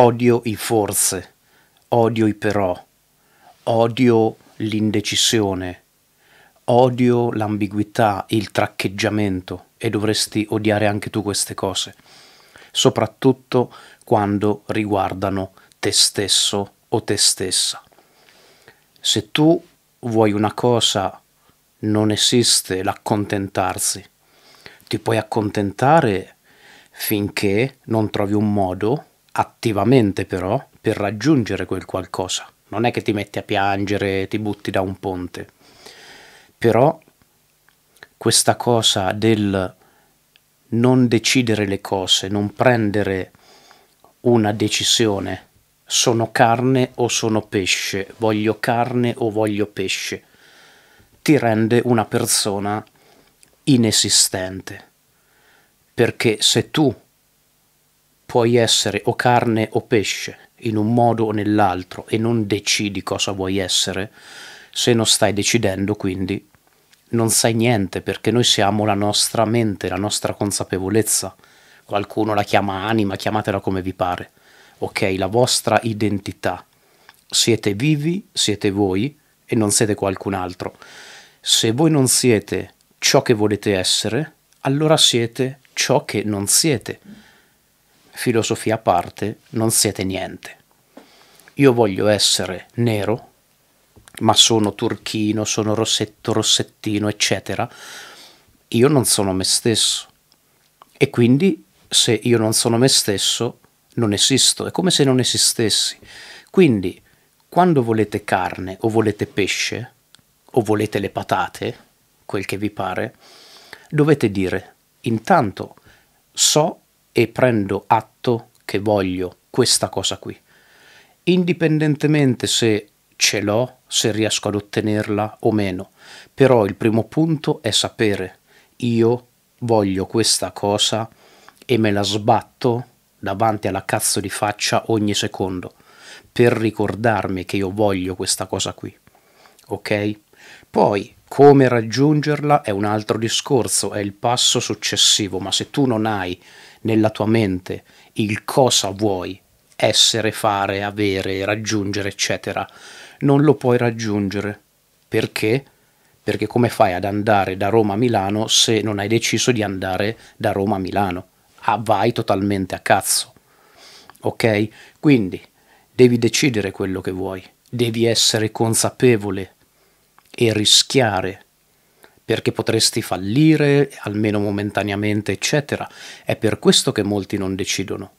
Odio i forse, odio i però, odio l'indecisione, odio l'ambiguità, il traccheggiamento e dovresti odiare anche tu queste cose, soprattutto quando riguardano te stesso o te stessa. Se tu vuoi una cosa, non esiste l'accontentarsi. Ti puoi accontentare finché non trovi un modo attivamente però per raggiungere quel qualcosa. Non è che ti metti a piangere, ti butti da un ponte. Però questa cosa del non decidere le cose, non prendere una decisione, sono carne o sono pesce, voglio carne o voglio pesce, ti rende una persona inesistente. Perché se tu puoi essere o carne o pesce in un modo o nell'altro e non decidi cosa vuoi essere, se non stai decidendo quindi non sai niente perché noi siamo la nostra mente, la nostra consapevolezza. Qualcuno la chiama anima, chiamatela come vi pare. Ok, la vostra identità. Siete vivi, siete voi e non siete qualcun altro. Se voi non siete ciò che volete essere, allora siete ciò che non siete filosofia a parte, non siete niente. Io voglio essere nero, ma sono turchino, sono rossetto, rossettino, eccetera. Io non sono me stesso. E quindi se io non sono me stesso, non esisto. È come se non esistessi. Quindi quando volete carne o volete pesce o volete le patate, quel che vi pare, dovete dire intanto so e prendo atto che voglio questa cosa qui. Indipendentemente se ce l'ho, se riesco ad ottenerla o meno, però il primo punto è sapere io voglio questa cosa e me la sbatto davanti alla cazzo di faccia ogni secondo per ricordarmi che io voglio questa cosa qui. Ok? Poi come raggiungerla è un altro discorso, è il passo successivo, ma se tu non hai nella tua mente il cosa vuoi essere, fare, avere, raggiungere, eccetera, non lo puoi raggiungere. Perché? Perché come fai ad andare da Roma a Milano se non hai deciso di andare da Roma a Milano? Ah, vai totalmente a cazzo. Ok? Quindi devi decidere quello che vuoi, devi essere consapevole e rischiare perché potresti fallire, almeno momentaneamente, eccetera. È per questo che molti non decidono.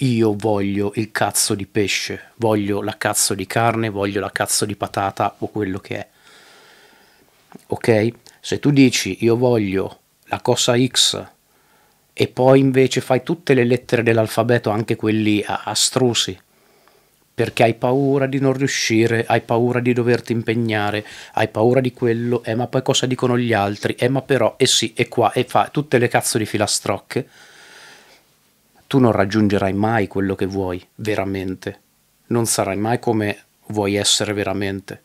Io voglio il cazzo di pesce, voglio la cazzo di carne, voglio la cazzo di patata o quello che è. Ok? Se tu dici io voglio la cosa X e poi invece fai tutte le lettere dell'alfabeto, anche quelli astrusi, perché hai paura di non riuscire, hai paura di doverti impegnare, hai paura di quello, eh ma poi cosa dicono gli altri, eh ma però, eh sì, e qua, e fa, tutte le cazzo di filastrocche, tu non raggiungerai mai quello che vuoi, veramente, non sarai mai come vuoi essere veramente.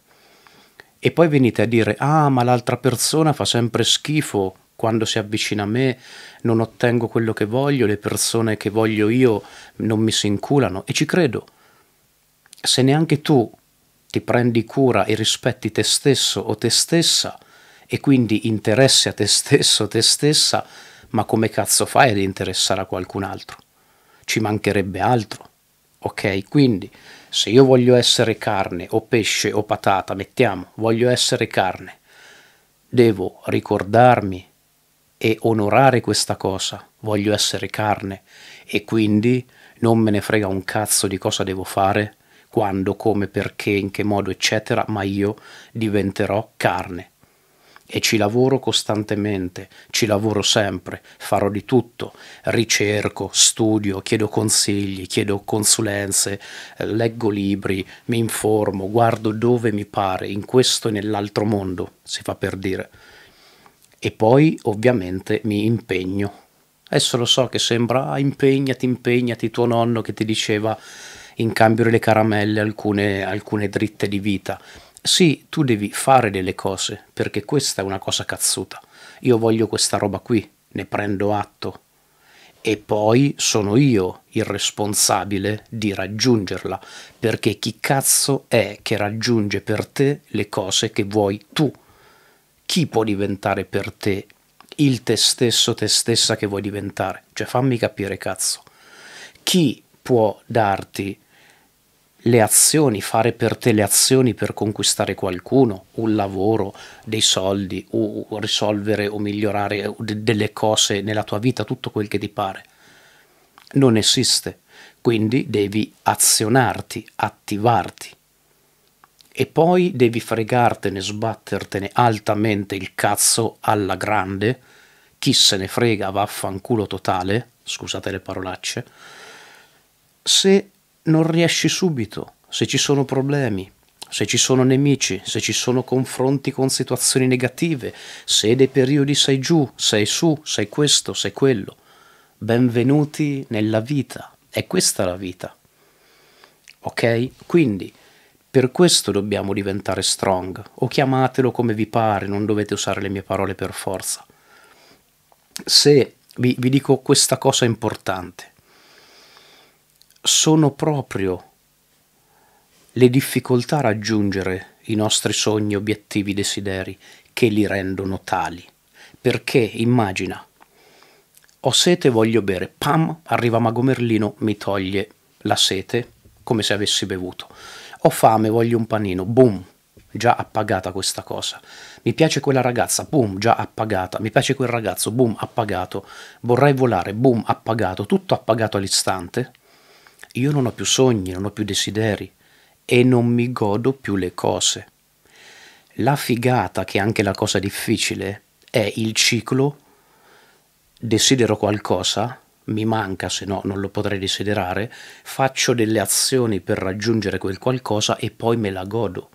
E poi venite a dire, ah ma l'altra persona fa sempre schifo, quando si avvicina a me non ottengo quello che voglio, le persone che voglio io non mi si inculano, e ci credo se neanche tu ti prendi cura e rispetti te stesso o te stessa e quindi interessi a te stesso o te stessa, ma come cazzo fai ad interessare a qualcun altro? Ci mancherebbe altro. Ok, quindi se io voglio essere carne o pesce o patata, mettiamo, voglio essere carne, devo ricordarmi e onorare questa cosa, voglio essere carne e quindi non me ne frega un cazzo di cosa devo fare, quando, come, perché, in che modo, eccetera, ma io diventerò carne. E ci lavoro costantemente, ci lavoro sempre, farò di tutto, ricerco, studio, chiedo consigli, chiedo consulenze, leggo libri, mi informo, guardo dove mi pare, in questo e nell'altro mondo, si fa per dire. E poi ovviamente mi impegno Adesso lo so che sembra ah, impegnati, impegnati, tuo nonno che ti diceva in cambio delle caramelle alcune, alcune dritte di vita. Sì, tu devi fare delle cose, perché questa è una cosa cazzuta. Io voglio questa roba qui, ne prendo atto. E poi sono io il responsabile di raggiungerla, perché chi cazzo è che raggiunge per te le cose che vuoi tu? Chi può diventare per te il te stesso, te stessa che vuoi diventare? Cioè fammi capire cazzo. Chi può darti le azioni, fare per te le azioni per conquistare qualcuno, un lavoro, dei soldi, o risolvere o migliorare delle cose nella tua vita, tutto quel che ti pare. Non esiste, quindi devi azionarti, attivarti. E poi devi fregartene, sbattertene altamente il cazzo alla grande, chi se ne frega vaffanculo totale, scusate le parolacce, se non riesci subito, se ci sono problemi, se ci sono nemici, se ci sono confronti con situazioni negative, se dei periodi sei giù, sei su, sei questo, sei quello. Benvenuti nella vita, è questa la vita. Ok? Quindi per questo dobbiamo diventare strong, o chiamatelo come vi pare, non dovete usare le mie parole per forza. Se vi, vi dico questa cosa importante, sono proprio le difficoltà a raggiungere i nostri sogni, obiettivi, desideri che li rendono tali. Perché immagina, ho sete e voglio bere, pam, arriva Mago Merlino, mi toglie la sete come se avessi bevuto. Ho fame, voglio un panino, boom, già appagata questa cosa. Mi piace quella ragazza, boom, già appagata. Mi piace quel ragazzo, boom, appagato. Vorrei volare, boom, appagato. Tutto appagato all'istante, io non ho più sogni, non ho più desideri e non mi godo più le cose. La figata, che è anche la cosa difficile, è il ciclo desidero qualcosa, mi manca, se no non lo potrei desiderare, faccio delle azioni per raggiungere quel qualcosa e poi me la godo.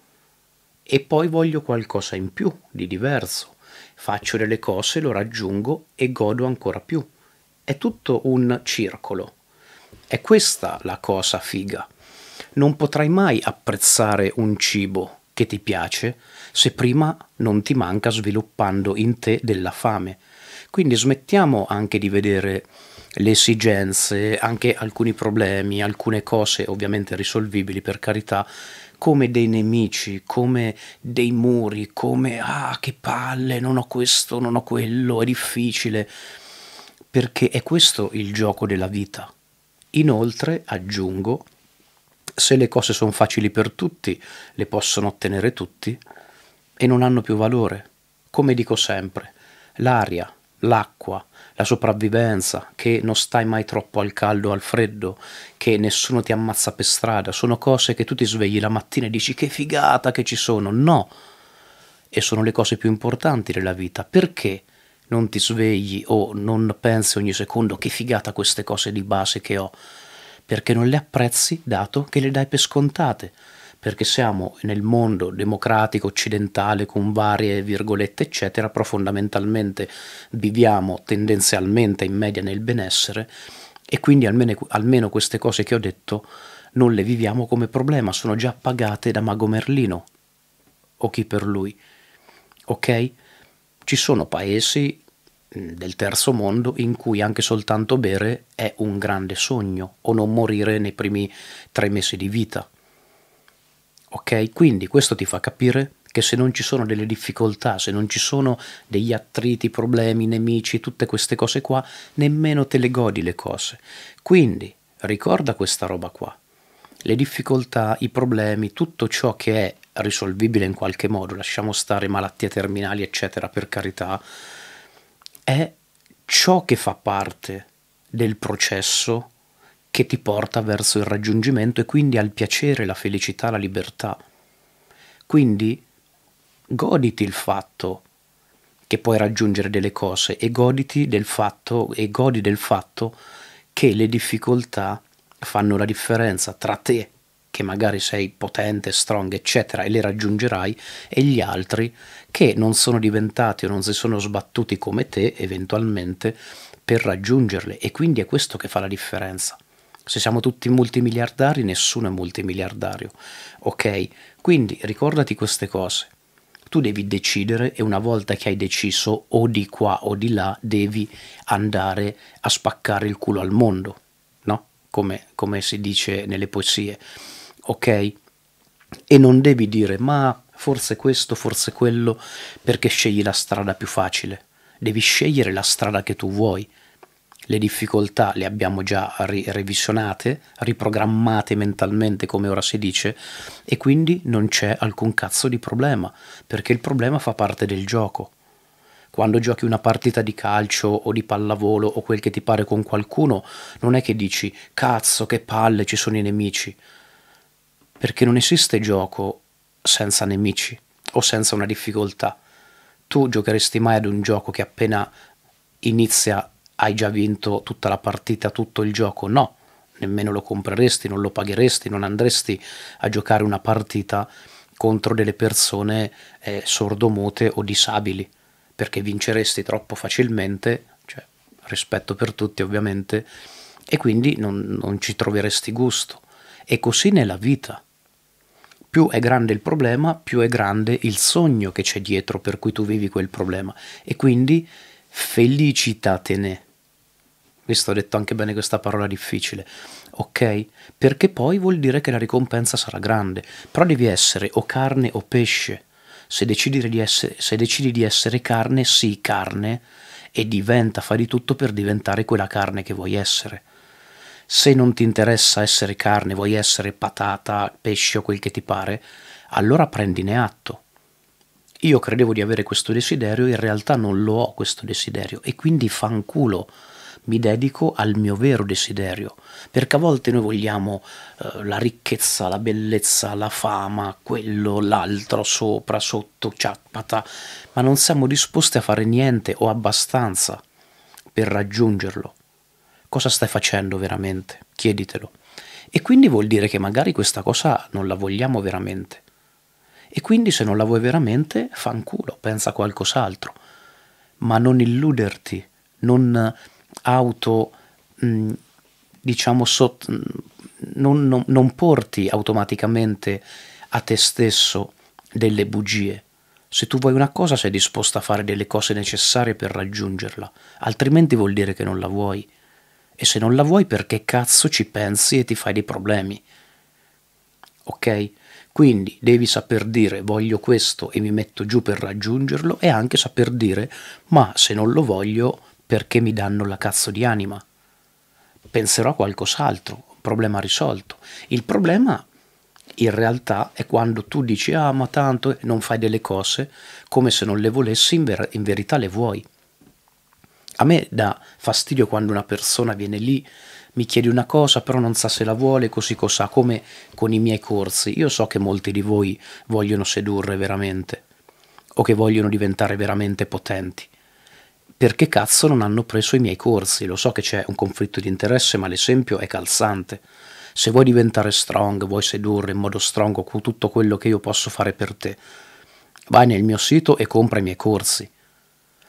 E poi voglio qualcosa in più, di diverso. Faccio delle cose, lo raggiungo e godo ancora più. È tutto un circolo. È questa la cosa figa. Non potrai mai apprezzare un cibo che ti piace se prima non ti manca sviluppando in te della fame. Quindi smettiamo anche di vedere le esigenze, anche alcuni problemi, alcune cose ovviamente risolvibili per carità, come dei nemici, come dei muri, come ah che palle, non ho questo, non ho quello, è difficile, perché è questo il gioco della vita. Inoltre, aggiungo, se le cose sono facili per tutti, le possono ottenere tutti e non hanno più valore. Come dico sempre, l'aria, l'acqua, la sopravvivenza, che non stai mai troppo al caldo o al freddo, che nessuno ti ammazza per strada, sono cose che tu ti svegli la mattina e dici che figata che ci sono. No! E sono le cose più importanti della vita. Perché? non ti svegli o non pensi ogni secondo che figata queste cose di base che ho, perché non le apprezzi dato che le dai per scontate, perché siamo nel mondo democratico occidentale con varie virgolette eccetera, però fondamentalmente viviamo tendenzialmente in media nel benessere e quindi almeno, almeno queste cose che ho detto non le viviamo come problema, sono già pagate da Mago Merlino o chi per lui. Ok? Ci sono paesi mm, del terzo mondo in cui anche soltanto bere è un grande sogno o non morire nei primi tre mesi di vita. Ok? Quindi questo ti fa capire che se non ci sono delle difficoltà, se non ci sono degli attriti, problemi, nemici, tutte queste cose qua, nemmeno te le godi le cose. Quindi ricorda questa roba qua le difficoltà, i problemi, tutto ciò che è risolvibile in qualche modo, lasciamo stare malattie terminali, eccetera, per carità, è ciò che fa parte del processo che ti porta verso il raggiungimento e quindi al piacere, la felicità, la libertà. Quindi goditi il fatto che puoi raggiungere delle cose e goditi del fatto e godi del fatto che le difficoltà fanno la differenza tra te, che magari sei potente, strong, eccetera, e le raggiungerai, e gli altri che non sono diventati o non si sono sbattuti come te eventualmente per raggiungerle. E quindi è questo che fa la differenza. Se siamo tutti multimiliardari, nessuno è multimiliardario. Ok? Quindi ricordati queste cose. Tu devi decidere e una volta che hai deciso o di qua o di là, devi andare a spaccare il culo al mondo come, come si dice nelle poesie, ok? E non devi dire ma forse questo, forse quello, perché scegli la strada più facile. Devi scegliere la strada che tu vuoi. Le difficoltà le abbiamo già ri- revisionate, riprogrammate mentalmente, come ora si dice, e quindi non c'è alcun cazzo di problema, perché il problema fa parte del gioco quando giochi una partita di calcio o di pallavolo o quel che ti pare con qualcuno, non è che dici cazzo che palle ci sono i nemici, perché non esiste gioco senza nemici o senza una difficoltà. Tu giocheresti mai ad un gioco che appena inizia hai già vinto tutta la partita, tutto il gioco? No, nemmeno lo compreresti, non lo pagheresti, non andresti a giocare una partita contro delle persone eh, sordomute o disabili perché vinceresti troppo facilmente, cioè, rispetto per tutti ovviamente, e quindi non, non ci troveresti gusto. E così nella vita. Più è grande il problema, più è grande il sogno che c'è dietro per cui tu vivi quel problema. E quindi felicitatene. Questo ho detto anche bene questa parola difficile, ok? Perché poi vuol dire che la ricompensa sarà grande, però devi essere o carne o pesce, se decidi di essere, se decidi di essere carne, sii carne e diventa, fai di tutto per diventare quella carne che vuoi essere. Se non ti interessa essere carne, vuoi essere patata, pesce o quel che ti pare, allora prendine atto. Io credevo di avere questo desiderio, in realtà non lo ho questo desiderio e quindi fanculo. culo mi dedico al mio vero desiderio, perché a volte noi vogliamo eh, la ricchezza, la bellezza, la fama, quello, l'altro, sopra, sotto, ciappata, ma non siamo disposti a fare niente o abbastanza per raggiungerlo. Cosa stai facendo veramente? Chieditelo. E quindi vuol dire che magari questa cosa non la vogliamo veramente. E quindi se non la vuoi veramente, fanculo, pensa a qualcos'altro. Ma non illuderti, non auto, mh, mm, diciamo, sotto, non, non, non porti automaticamente a te stesso delle bugie. Se tu vuoi una cosa sei disposto a fare delle cose necessarie per raggiungerla, altrimenti vuol dire che non la vuoi. E se non la vuoi perché cazzo ci pensi e ti fai dei problemi? Ok? Quindi devi saper dire voglio questo e mi metto giù per raggiungerlo e anche saper dire ma se non lo voglio perché mi danno la cazzo di anima. Penserò a qualcos'altro, problema risolto. Il problema in realtà è quando tu dici ah ma tanto non fai delle cose come se non le volessi, in, ver- in verità le vuoi. A me dà fastidio quando una persona viene lì, mi chiede una cosa, però non sa se la vuole, così cos'ha, come con i miei corsi. Io so che molti di voi vogliono sedurre veramente o che vogliono diventare veramente potenti perché cazzo non hanno preso i miei corsi? Lo so che c'è un conflitto di interesse, ma l'esempio è calzante. Se vuoi diventare strong, vuoi sedurre in modo strong tutto quello che io posso fare per te, vai nel mio sito e compra i miei corsi.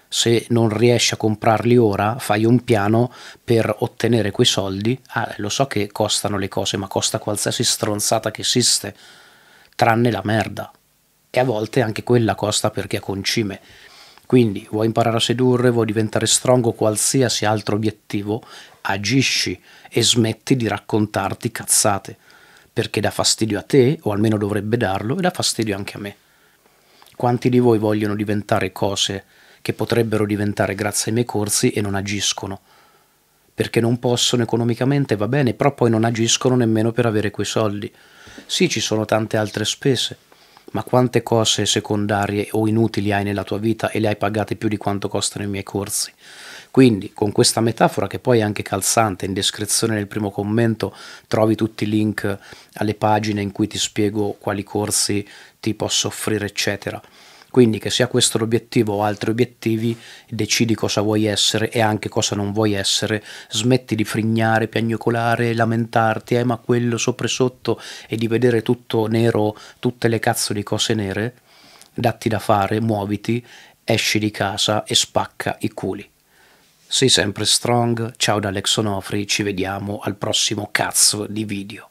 Se non riesci a comprarli ora, fai un piano per ottenere quei soldi. Ah, lo so che costano le cose, ma costa qualsiasi stronzata che esiste, tranne la merda. E a volte anche quella costa perché è concime quindi vuoi imparare a sedurre, vuoi diventare strong qualsiasi altro obiettivo, agisci e smetti di raccontarti cazzate, perché dà fastidio a te, o almeno dovrebbe darlo, e dà fastidio anche a me. Quanti di voi vogliono diventare cose che potrebbero diventare grazie ai miei corsi e non agiscono? Perché non possono economicamente, va bene, però poi non agiscono nemmeno per avere quei soldi. Sì, ci sono tante altre spese, ma quante cose secondarie o inutili hai nella tua vita e le hai pagate più di quanto costano i miei corsi. Quindi, con questa metafora, che poi è anche calzante, in descrizione nel primo commento trovi tutti i link alle pagine in cui ti spiego quali corsi ti posso offrire, eccetera. Quindi che sia questo l'obiettivo o altri obiettivi, decidi cosa vuoi essere e anche cosa non vuoi essere, smetti di frignare, piagnucolare, lamentarti, eh ma quello sopra e sotto e di vedere tutto nero, tutte le cazzo di cose nere, datti da fare, muoviti, esci di casa e spacca i culi. Sei sempre strong, ciao da Alex Onofri, ci vediamo al prossimo cazzo di video.